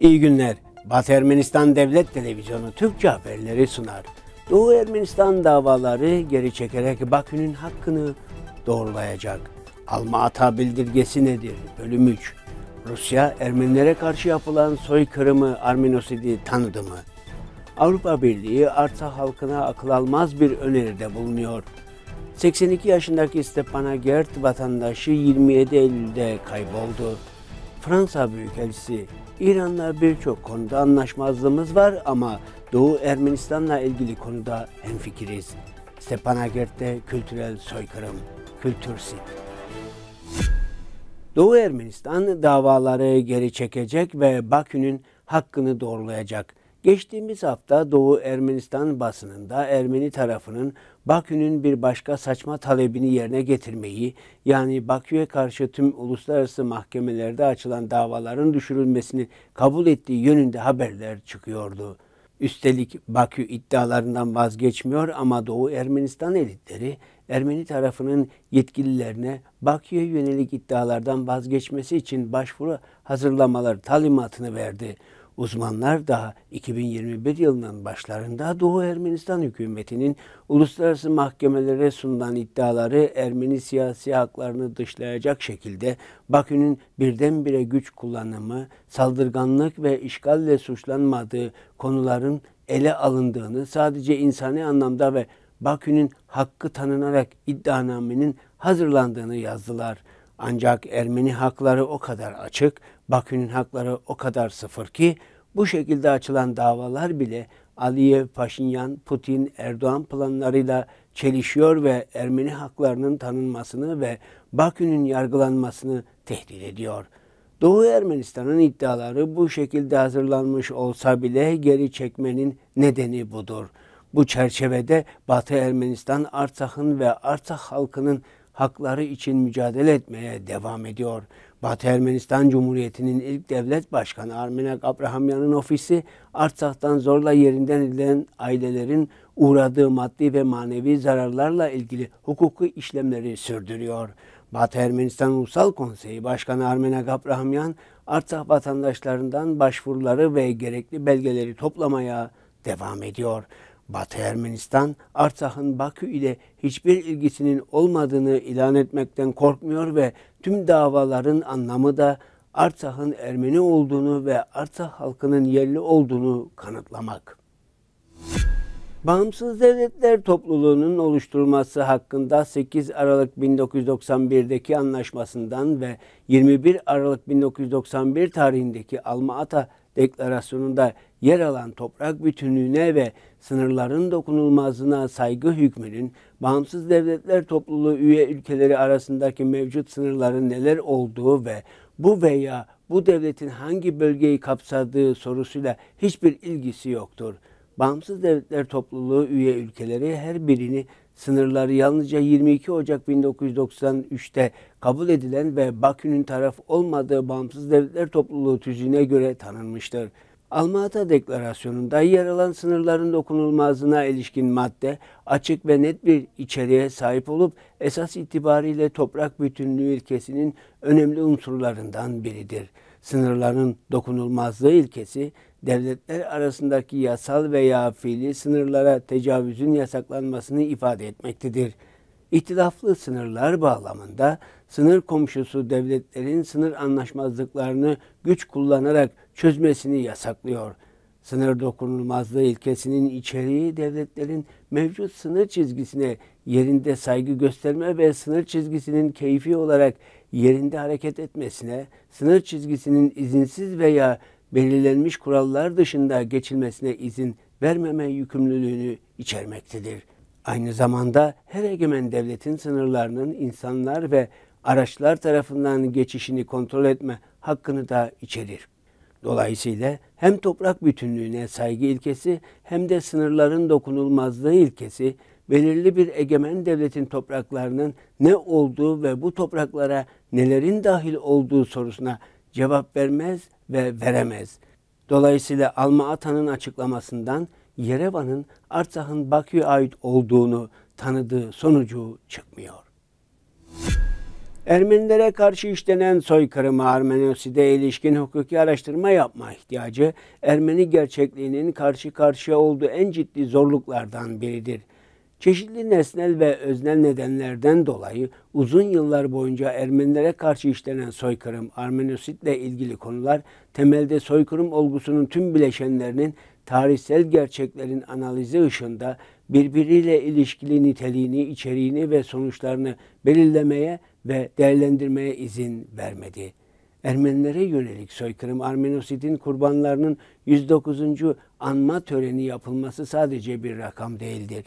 İyi günler. Batı Ermenistan Devlet Televizyonu Türkçe haberleri sunar. Doğu Ermenistan davaları geri çekerek Bakü'nün hakkını doğrulayacak. Alma Ata bildirgesi nedir? Bölüm 3. Rusya Ermenilere karşı yapılan soykırımı Arminosidi tanıdı mı? Avrupa Birliği Arta halkına akıl almaz bir öneride bulunuyor. 82 yaşındaki Stepana Gert vatandaşı 27 Eylül'de kayboldu. Fransa Büyükelçisi İran'la birçok konuda anlaşmazlığımız var ama Doğu Ermenistan'la ilgili konuda hemfikiriz. Stepanakert'te kültürel soykırım, kültür sit. Doğu Ermenistan davaları geri çekecek ve Bakü'nün hakkını doğrulayacak. Geçtiğimiz hafta Doğu Ermenistan basınında Ermeni tarafının Bakü'nün bir başka saçma talebini yerine getirmeyi, yani Bakü'ye karşı tüm uluslararası mahkemelerde açılan davaların düşürülmesini kabul ettiği yönünde haberler çıkıyordu. Üstelik Bakü iddialarından vazgeçmiyor ama Doğu Ermenistan elitleri Ermeni tarafının yetkililerine Bakü'ye yönelik iddialardan vazgeçmesi için başvuru hazırlamaları talimatını verdi. Uzmanlar daha 2021 yılının başlarında Doğu Ermenistan hükümetinin uluslararası mahkemelere sunulan iddiaları Ermeni siyasi haklarını dışlayacak şekilde Bakü'nün birdenbire güç kullanımı, saldırganlık ve işgalle suçlanmadığı konuların ele alındığını sadece insani anlamda ve Bakü'nün hakkı tanınarak iddianamenin hazırlandığını yazdılar.'' Ancak Ermeni hakları o kadar açık, Bakü'nün hakları o kadar sıfır ki bu şekilde açılan davalar bile Aliyev, Paşinyan, Putin, Erdoğan planlarıyla çelişiyor ve Ermeni haklarının tanınmasını ve Bakü'nün yargılanmasını tehdit ediyor. Doğu Ermenistan'ın iddiaları bu şekilde hazırlanmış olsa bile geri çekmenin nedeni budur. Bu çerçevede Batı Ermenistan Artsakh'ın ve Artsakh halkının hakları için mücadele etmeye devam ediyor. Batı Ermenistan Cumhuriyeti'nin ilk devlet başkanı Armenak Abrahamyan'ın ofisi Artsak'tan zorla yerinden edilen ailelerin uğradığı maddi ve manevi zararlarla ilgili hukuki işlemleri sürdürüyor. Batı Ermenistan Ulusal Konseyi Başkanı Armenak Abrahamyan Artsakh vatandaşlarından başvuruları ve gerekli belgeleri toplamaya devam ediyor. Batı Ermenistan Artah'ın Bakü ile hiçbir ilgisinin olmadığını ilan etmekten korkmuyor ve tüm davaların anlamı da Artah'ın Ermeni olduğunu ve Artah halkının yerli olduğunu kanıtlamak. Bağımsız Devletler Topluluğu'nun oluşturulması hakkında 8 Aralık 1991'deki anlaşmasından ve 21 Aralık 1991 tarihindeki Alma-Ata deklarasyonunda yer alan toprak bütünlüğüne ve sınırların dokunulmazlığına saygı hükmünün bağımsız devletler topluluğu üye ülkeleri arasındaki mevcut sınırların neler olduğu ve bu veya bu devletin hangi bölgeyi kapsadığı sorusuyla hiçbir ilgisi yoktur. Bağımsız devletler topluluğu üye ülkeleri her birini sınırları yalnızca 22 Ocak 1993'te kabul edilen ve Bakü'nün taraf olmadığı Bağımsız Devletler Topluluğu tüzüğüne göre tanınmıştır. Almata Deklarasyonu'nda yer alan sınırların dokunulmazlığına ilişkin madde açık ve net bir içeriğe sahip olup esas itibariyle toprak bütünlüğü ilkesinin önemli unsurlarından biridir. Sınırların dokunulmazlığı ilkesi devletler arasındaki yasal veya fiili sınırlara tecavüzün yasaklanmasını ifade etmektedir. İhtilaflı sınırlar bağlamında sınır komşusu devletlerin sınır anlaşmazlıklarını güç kullanarak çözmesini yasaklıyor. Sınır dokunulmazlığı ilkesinin içeriği devletlerin mevcut sınır çizgisine yerinde saygı gösterme ve sınır çizgisinin keyfi olarak yerinde hareket etmesine, sınır çizgisinin izinsiz veya belirlenmiş kurallar dışında geçilmesine izin vermeme yükümlülüğünü içermektedir. Aynı zamanda her egemen devletin sınırlarının insanlar ve araçlar tarafından geçişini kontrol etme hakkını da içerir. Dolayısıyla hem toprak bütünlüğüne saygı ilkesi hem de sınırların dokunulmazlığı ilkesi belirli bir egemen devletin topraklarının ne olduğu ve bu topraklara nelerin dahil olduğu sorusuna cevap vermez ve veremez. Dolayısıyla Alma Atan'ın açıklamasından Yerevan'ın Artsakh'ın Bakü'ye ait olduğunu tanıdığı sonucu çıkmıyor. Ermenilere karşı işlenen soykırıma Armenoside ilişkin hukuki araştırma yapma ihtiyacı Ermeni gerçekliğinin karşı karşıya olduğu en ciddi zorluklardan biridir. Çeşitli nesnel ve öznel nedenlerden dolayı uzun yıllar boyunca Ermenilere karşı işlenen soykırım, Armenositle ilgili konular temelde soykırım olgusunun tüm bileşenlerinin tarihsel gerçeklerin analizi ışığında birbiriyle ilişkili niteliğini, içeriğini ve sonuçlarını belirlemeye ve değerlendirmeye izin vermedi. Ermenilere yönelik soykırım Armenosid'in kurbanlarının 109. anma töreni yapılması sadece bir rakam değildir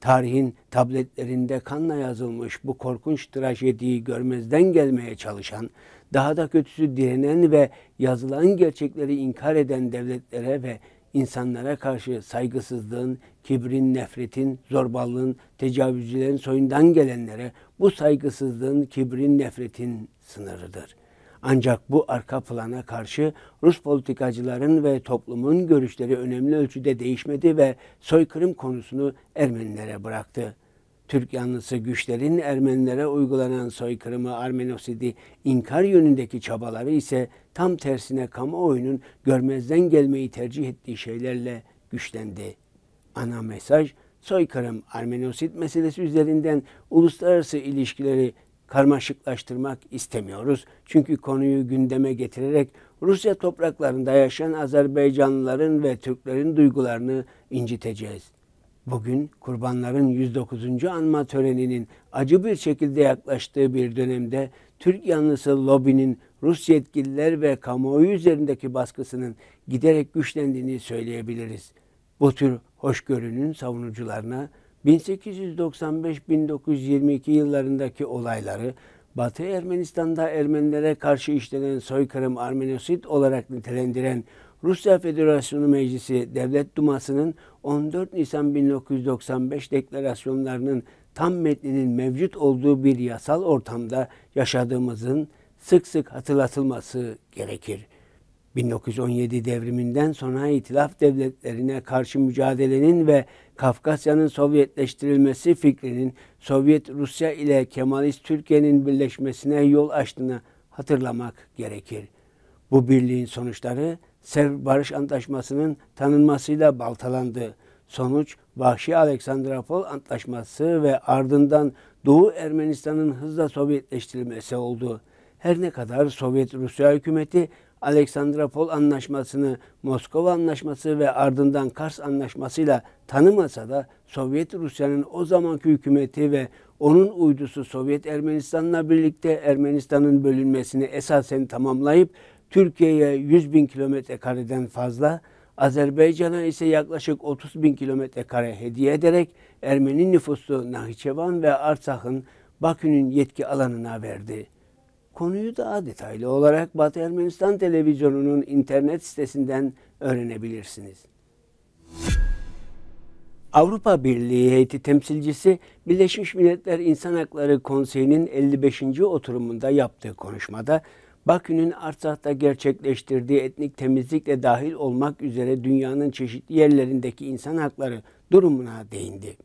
tarihin tabletlerinde kanla yazılmış bu korkunç trajediyi görmezden gelmeye çalışan, daha da kötüsü direnen ve yazılan gerçekleri inkar eden devletlere ve insanlara karşı saygısızlığın, kibrin, nefretin, zorbalığın, tecavüzcülerin soyundan gelenlere bu saygısızlığın, kibrin, nefretin sınırıdır. Ancak bu arka plana karşı Rus politikacıların ve toplumun görüşleri önemli ölçüde değişmedi ve soykırım konusunu Ermenilere bıraktı. Türk yanlısı güçlerin Ermenilere uygulanan soykırımı Armenosidi inkar yönündeki çabaları ise tam tersine kamuoyunun görmezden gelmeyi tercih ettiği şeylerle güçlendi. Ana mesaj soykırım Armenosid meselesi üzerinden uluslararası ilişkileri karmaşıklaştırmak istemiyoruz. Çünkü konuyu gündeme getirerek Rusya topraklarında yaşayan Azerbaycanlıların ve Türklerin duygularını inciteceğiz. Bugün kurbanların 109. anma töreninin acı bir şekilde yaklaştığı bir dönemde Türk yanlısı lobinin Rus yetkililer ve kamuoyu üzerindeki baskısının giderek güçlendiğini söyleyebiliriz. Bu tür hoşgörünün savunucularına 1895-1922 yıllarındaki olayları Batı Ermenistan'da Ermenilere karşı işlenen soykırım Armenosit olarak nitelendiren Rusya Federasyonu Meclisi Devlet Duması'nın 14 Nisan 1995 deklarasyonlarının tam metninin mevcut olduğu bir yasal ortamda yaşadığımızın sık sık hatırlatılması gerekir. 1917 devriminden sonra itilaf devletlerine karşı mücadelenin ve Kafkasya'nın Sovyetleştirilmesi fikrinin Sovyet Rusya ile Kemalist Türkiye'nin birleşmesine yol açtığını hatırlamak gerekir. Bu birliğin sonuçları Serb Barış Antlaşması'nın tanınmasıyla baltalandı. Sonuç Vahşi Aleksandropol Antlaşması ve ardından Doğu Ermenistan'ın hızla Sovyetleştirilmesi oldu. Her ne kadar Sovyet Rusya hükümeti Aleksandropol Anlaşması'nı Moskova Anlaşması ve ardından Kars Anlaşması'yla tanımasa da Sovyet Rusya'nın o zamanki hükümeti ve onun uydusu Sovyet Ermenistan'la birlikte Ermenistan'ın bölünmesini esasen tamamlayıp Türkiye'ye 100 bin kilometre kareden fazla, Azerbaycan'a ise yaklaşık 30 bin kilometre kare hediye ederek Ermeni nüfusu Nahiçevan ve Arsah'ın Bakü'nün yetki alanına verdi.'' Konuyu daha detaylı olarak Batı Ermenistan Televizyonu'nun internet sitesinden öğrenebilirsiniz. Avrupa Birliği heyeti temsilcisi Birleşmiş Milletler İnsan Hakları Konseyi'nin 55. oturumunda yaptığı konuşmada Bakü'nün Artsah'ta gerçekleştirdiği etnik temizlikle dahil olmak üzere dünyanın çeşitli yerlerindeki insan hakları durumuna değindi.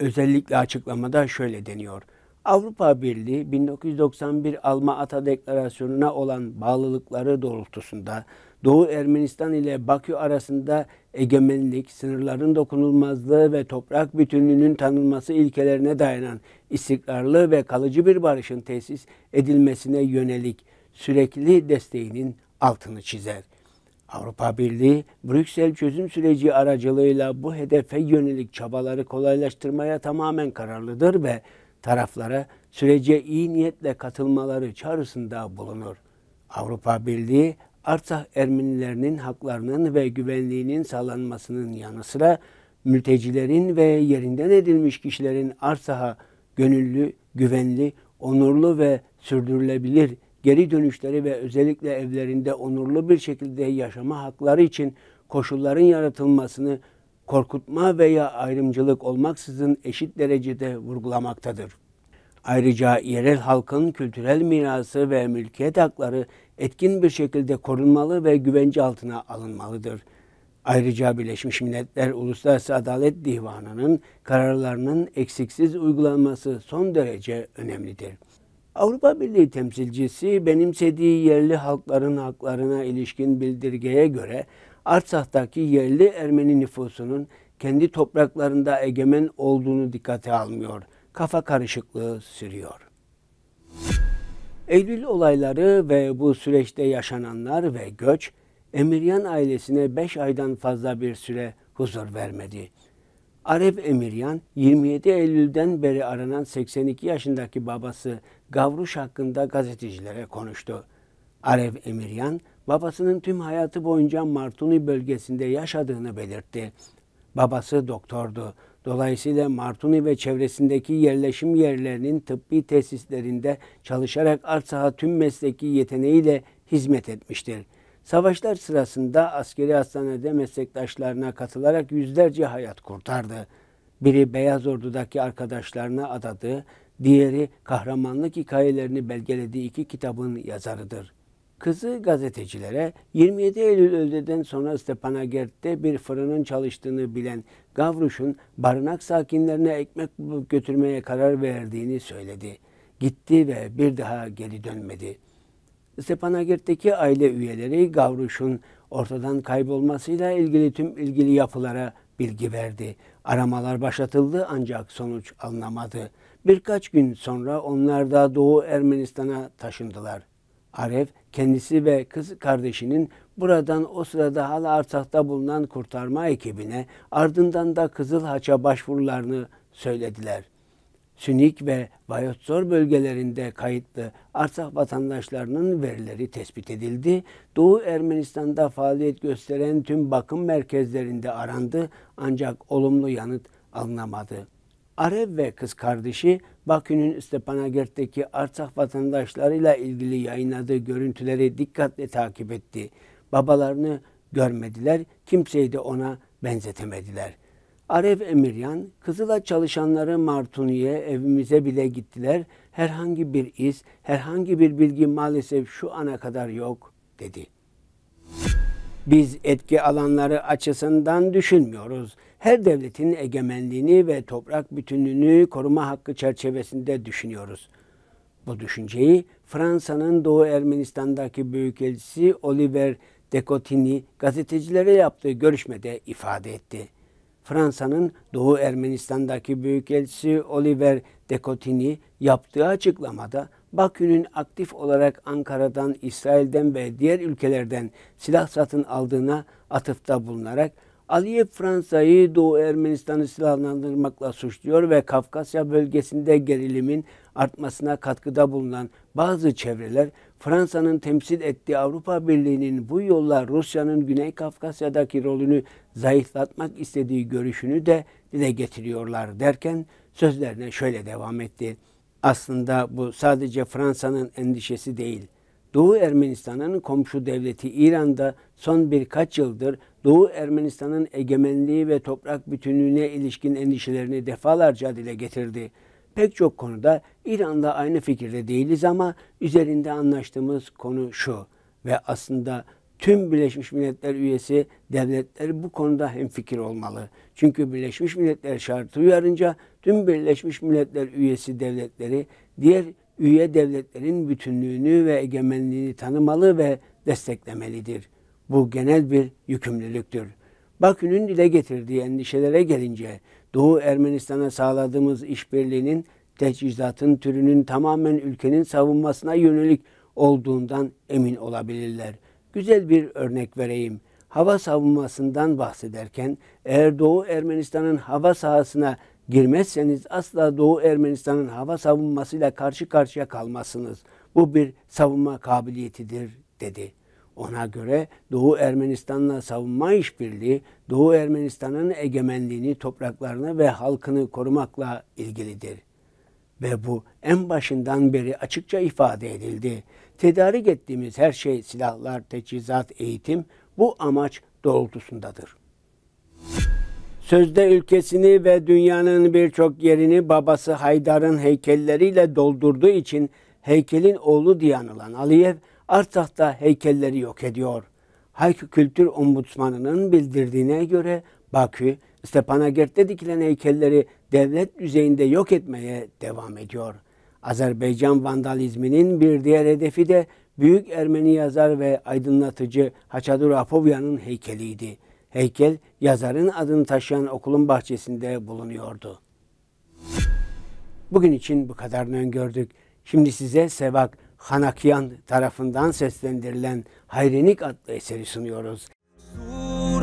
Özellikle açıklamada şöyle deniyor. Avrupa Birliği 1991 Alma Ata Deklarasyonu'na olan bağlılıkları doğrultusunda Doğu Ermenistan ile Bakü arasında egemenlik, sınırların dokunulmazlığı ve toprak bütünlüğünün tanınması ilkelerine dayanan istikrarlı ve kalıcı bir barışın tesis edilmesine yönelik sürekli desteğinin altını çizer. Avrupa Birliği, Brüksel çözüm süreci aracılığıyla bu hedefe yönelik çabaları kolaylaştırmaya tamamen kararlıdır ve taraflara sürece iyi niyetle katılmaları çağrısında bulunur. Avrupa Birliği Artsakh Ermenilerinin haklarının ve güvenliğinin sağlanmasının yanı sıra mültecilerin ve yerinden edilmiş kişilerin Arsaha gönüllü, güvenli, onurlu ve sürdürülebilir geri dönüşleri ve özellikle evlerinde onurlu bir şekilde yaşama hakları için koşulların yaratılmasını korkutma veya ayrımcılık olmaksızın eşit derecede vurgulamaktadır. Ayrıca yerel halkın kültürel mirası ve mülkiyet hakları etkin bir şekilde korunmalı ve güvence altına alınmalıdır. Ayrıca Birleşmiş Milletler Uluslararası Adalet Divanı'nın kararlarının eksiksiz uygulanması son derece önemlidir. Avrupa Birliği temsilcisi benimsediği yerli halkların haklarına ilişkin bildirgeye göre Artsah'taki yerli Ermeni nüfusunun kendi topraklarında egemen olduğunu dikkate almıyor. Kafa karışıklığı sürüyor. Eylül olayları ve bu süreçte yaşananlar ve göç Emiryan ailesine 5 aydan fazla bir süre huzur vermedi. Arep Emiryan 27 Eylül'den beri aranan 82 yaşındaki babası Gavruş hakkında gazetecilere konuştu. Arep Emiryan babasının tüm hayatı boyunca Martuni bölgesinde yaşadığını belirtti. Babası doktordu. Dolayısıyla Martuni ve çevresindeki yerleşim yerlerinin tıbbi tesislerinde çalışarak Artsaha tüm mesleki yeteneğiyle hizmet etmiştir. Savaşlar sırasında askeri hastanede meslektaşlarına katılarak yüzlerce hayat kurtardı. Biri Beyaz Ordu'daki arkadaşlarına adadığı, diğeri kahramanlık hikayelerini belgelediği iki kitabın yazarıdır. Kızı gazetecilere 27 Eylül öğleden sonra Stepanakert'te bir fırının çalıştığını bilen Gavruş'un barınak sakinlerine ekmek bulup götürmeye karar verdiğini söyledi. Gitti ve bir daha geri dönmedi. Stepanakert'teki aile üyeleri Gavruş'un ortadan kaybolmasıyla ilgili tüm ilgili yapılara bilgi verdi. Aramalar başlatıldı ancak sonuç alınamadı. Birkaç gün sonra onlar da Doğu Ermenistan'a taşındılar. Arev kendisi ve kız kardeşinin buradan o sırada hala Artah'ta bulunan kurtarma ekibine ardından da Kızıl Haç'a başvurularını söylediler. Sünik ve Bayotzor bölgelerinde kayıtlı Artsakh vatandaşlarının verileri tespit edildi. Doğu Ermenistan'da faaliyet gösteren tüm bakım merkezlerinde arandı ancak olumlu yanıt alınamadı. Arap ve kız kardeşi Bakü'nün Stepanakert'teki Artsakh vatandaşlarıyla ilgili yayınladığı görüntüleri dikkatle takip etti. Babalarını görmediler, kimseyi de ona benzetemediler. Aref Emiryan, Kızıl'a çalışanları Martuni'ye evimize bile gittiler. Herhangi bir iz, herhangi bir bilgi maalesef şu ana kadar yok dedi. Biz etki alanları açısından düşünmüyoruz her devletin egemenliğini ve toprak bütünlüğünü koruma hakkı çerçevesinde düşünüyoruz. Bu düşünceyi Fransa'nın Doğu Ermenistan'daki büyükelçisi Oliver Decotini gazetecilere yaptığı görüşmede ifade etti. Fransa'nın Doğu Ermenistan'daki büyükelçisi Oliver Decotini yaptığı açıklamada Bakü'nün aktif olarak Ankara'dan, İsrail'den ve diğer ülkelerden silah satın aldığına atıfta bulunarak Aliyev Fransa'yı Doğu Ermenistan'ı silahlandırmakla suçluyor ve Kafkasya bölgesinde gerilimin artmasına katkıda bulunan bazı çevreler Fransa'nın temsil ettiği Avrupa Birliği'nin bu yolla Rusya'nın Güney Kafkasya'daki rolünü zayıflatmak istediği görüşünü de dile getiriyorlar derken sözlerine şöyle devam etti. Aslında bu sadece Fransa'nın endişesi değil. Doğu Ermenistan'ın komşu devleti İran'da son birkaç yıldır Doğu Ermenistan'ın egemenliği ve toprak bütünlüğüne ilişkin endişelerini defalarca dile getirdi. Pek çok konuda İran'da aynı fikirde değiliz ama üzerinde anlaştığımız konu şu ve aslında tüm Birleşmiş Milletler üyesi devletler bu konuda hemfikir olmalı. Çünkü Birleşmiş Milletler şartı uyarınca tüm Birleşmiş Milletler üyesi devletleri diğer üye devletlerin bütünlüğünü ve egemenliğini tanımalı ve desteklemelidir.'' Bu genel bir yükümlülüktür. Bakü'nün dile getirdiği endişelere gelince Doğu Ermenistan'a sağladığımız işbirliğinin teçhizatın türünün tamamen ülkenin savunmasına yönelik olduğundan emin olabilirler. Güzel bir örnek vereyim. Hava savunmasından bahsederken eğer Doğu Ermenistan'ın hava sahasına girmezseniz asla Doğu Ermenistan'ın hava savunmasıyla karşı karşıya kalmazsınız. Bu bir savunma kabiliyetidir dedi. Ona göre Doğu Ermenistan'la savunma işbirliği Doğu Ermenistan'ın egemenliğini, topraklarını ve halkını korumakla ilgilidir. Ve bu en başından beri açıkça ifade edildi. Tedarik ettiğimiz her şey silahlar, teçhizat, eğitim bu amaç doğrultusundadır. Sözde ülkesini ve dünyanın birçok yerini babası Haydar'ın heykelleriyle doldurduğu için heykelin oğlu diye anılan Aliyev Artsakh'ta heykelleri yok ediyor. Hayk Kültür Ombudsmanı'nın bildirdiğine göre Bakü, Stepanakert dikilen heykelleri devlet düzeyinde yok etmeye devam ediyor. Azerbaycan vandalizminin bir diğer hedefi de büyük Ermeni yazar ve aydınlatıcı Haçadur Apovyan'ın heykeliydi. Heykel yazarın adını taşıyan okulun bahçesinde bulunuyordu. Bugün için bu kadarını öngördük. Şimdi size Sevak Hanakyan tarafından seslendirilen Hayrenik adlı eseri sunuyoruz. Sur